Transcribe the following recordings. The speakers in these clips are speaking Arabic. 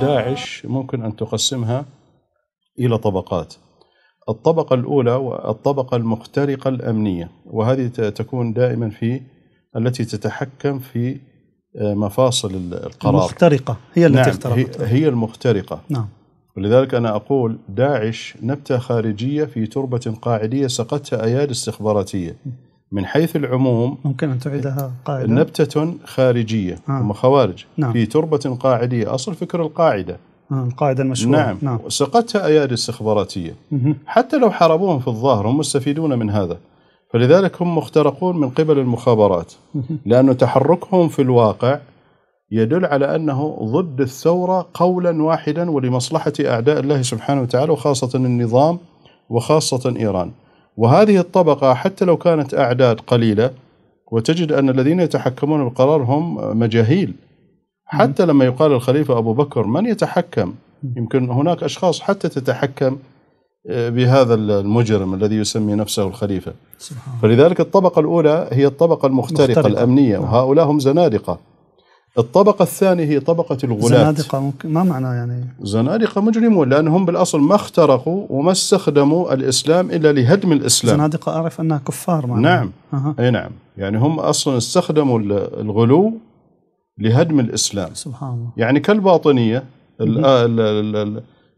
داعش ممكن أن تقسمها إلى طبقات الطبقة الأولى والطبقة المخترقة الأمنية وهذه تكون دائما في التي تتحكم في آه، مفاصل القرار المخترقة هي التي نعم اخترقت هي المخترقة نعم ولذلك أنا أقول داعش نبتة خارجية في تربة قاعدية سقتها أيادي استخباراتية من حيث العموم ممكن أن تعيدها إيه، قاعدة نبتة خارجية آه. هم خوارج نعم. في تربة قاعدية أصل فكر القاعدة آه القاعدة المشهورة نعم, نعم. سقطها أيادي استخباراتية حتى لو حاربوهم في الظاهر هم مستفيدون من هذا فلذلك هم مخترقون من قبل المخابرات لأن تحركهم في الواقع يدل على أنه ضد الثورة قولا واحدا ولمصلحة أعداء الله سبحانه وتعالى وخاصة النظام وخاصة إيران وهذه الطبقة حتى لو كانت أعداد قليلة وتجد أن الذين يتحكمون بالقرار هم مجاهيل حتى لما يقال الخليفة أبو بكر من يتحكم يمكن هناك أشخاص حتى تتحكم آه، بهذا المجرم الذي يسمي نفسه الخليفة سبحان فلذلك الطبقة الأولى هي الطبقة المخترقة, المخترقة. الأمنية نعم. وهؤلاء هم زنادقة الطبقة الثانية هي طبقة الغلاة زنادقة ممكن ما معنى يعني زنادقة مجرمون لأنهم بالأصل ما اخترقوا وما استخدموا الإسلام إلا لهدم الإسلام زنادقة أعرف أنها كفار معنى. نعم أه. أي نعم يعني هم أصلا استخدموا الغلو لهدم الإسلام سبحان الله يعني كالباطنية آه،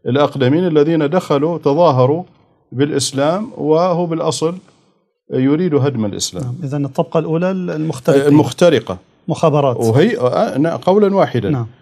الأقدمين الذين دخلوا تظاهروا بالإسلام وهو بالأصل يريد هدم الإسلام نعم. إذا الطبقة الأولى المخترقة المخترقة مخابرات وهي آه، قولا واحدا نعم.